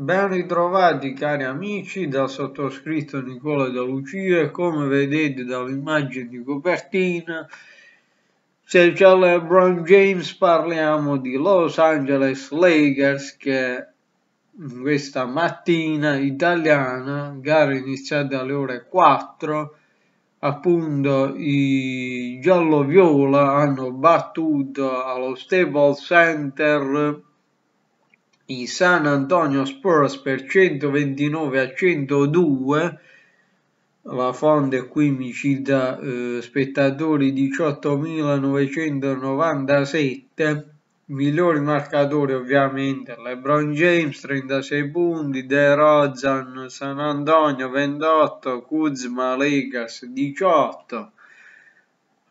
Ben ritrovati cari amici dal sottoscritto Nicola da Lucia come vedete dall'immagine di copertina se c'è LeBron James parliamo di Los Angeles Lakers che questa mattina italiana gara iniziata alle ore 4 appunto i giallo-viola hanno battuto allo Staples Center i San Antonio Spurs per 129 a 102 la fonte qui mi cita eh, spettatori 18.997 migliori marcatori ovviamente LeBron James 36 punti De Rozan San Antonio 28 Kuzma Legas 18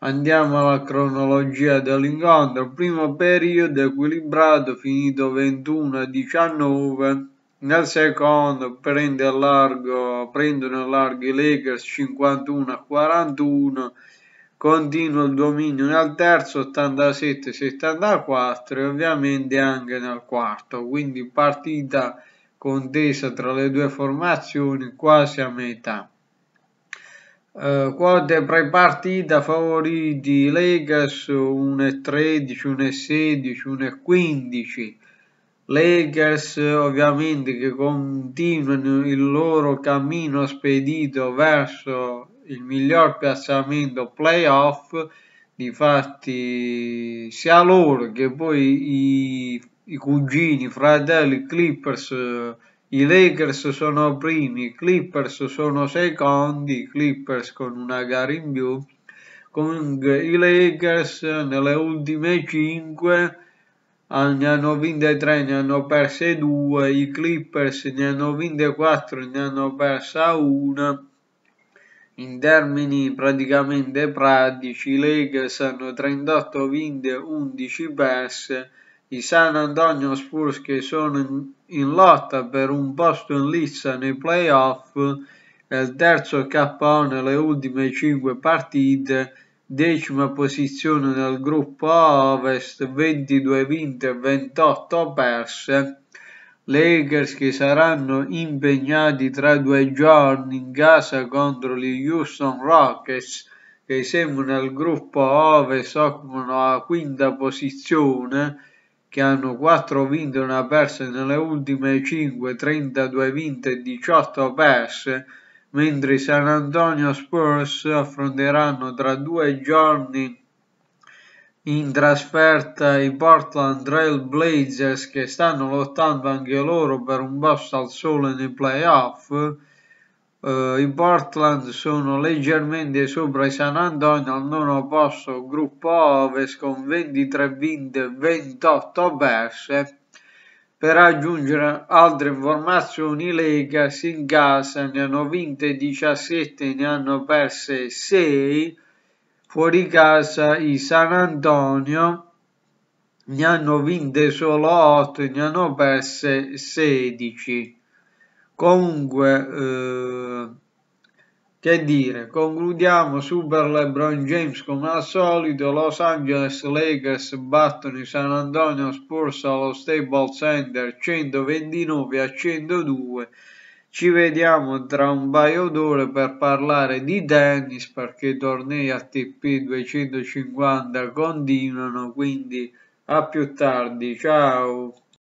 Andiamo alla cronologia dell'incontro. Primo periodo equilibrato finito 21 a 19. Nel secondo prende largo, prendono largo i Lakers 51 a 41. Continua il dominio nel terzo 87 74 e ovviamente anche nel quarto. Quindi partita contesa tra le due formazioni quasi a metà. Uh, eh, quote prepartita favori di Lakers 1,13, 1,16, 1,15. Lakers ovviamente che continuano il loro cammino spedito verso il miglior piazzamento playoff. Difatti sia loro che poi i, i cugini, fratelli Clippers i Lakers sono primi, i Clippers sono secondi, i Clippers con una gara in più. Comunque i Lakers nelle ultime 5 ne hanno vinte 3, ne hanno perse 2, i Clippers ne hanno vinte 4, ne hanno persa 1. In termini praticamente pratici, i Lakers hanno 38 vinte, 11 perse, i San Antonio Spurs che sono in, in lotta per un posto in lista nei playoff è il terzo KO nelle ultime 5 partite, decima posizione nel gruppo Ovest, 22 vinte e 28 perse. Lakers che saranno impegnati tra due giorni in casa contro gli Houston Rockets che sempre nel gruppo Ovest occupano la quinta posizione che hanno 4 vinte e una persa nelle ultime 5, 32 vinte e 18 perse, mentre i San Antonio Spurs affronteranno tra due giorni in trasferta i Portland Trail Blazers che stanno lottando anche loro per un posto al sole nei playoff Uh, eh, I Portland sono leggermente sopra i San Antonio al nono posto, gruppo Ovest con 23 vinte e 28 perse. Per aggiungere altre informazioni, Legacy in casa ne hanno vinte 17, ne hanno perse 6. Fuori casa i San Antonio ne hanno vinte solo 8, ne hanno perse 16. Comunque, eh, che dire, concludiamo Super LeBron James come al solito, Los Angeles Lakers battono i San Antonio Spurs allo Staples Center 129 a 102. Ci vediamo tra un paio d'ore per parlare di tennis perché i tornei ATP 250 continuano, quindi a più tardi, ciao!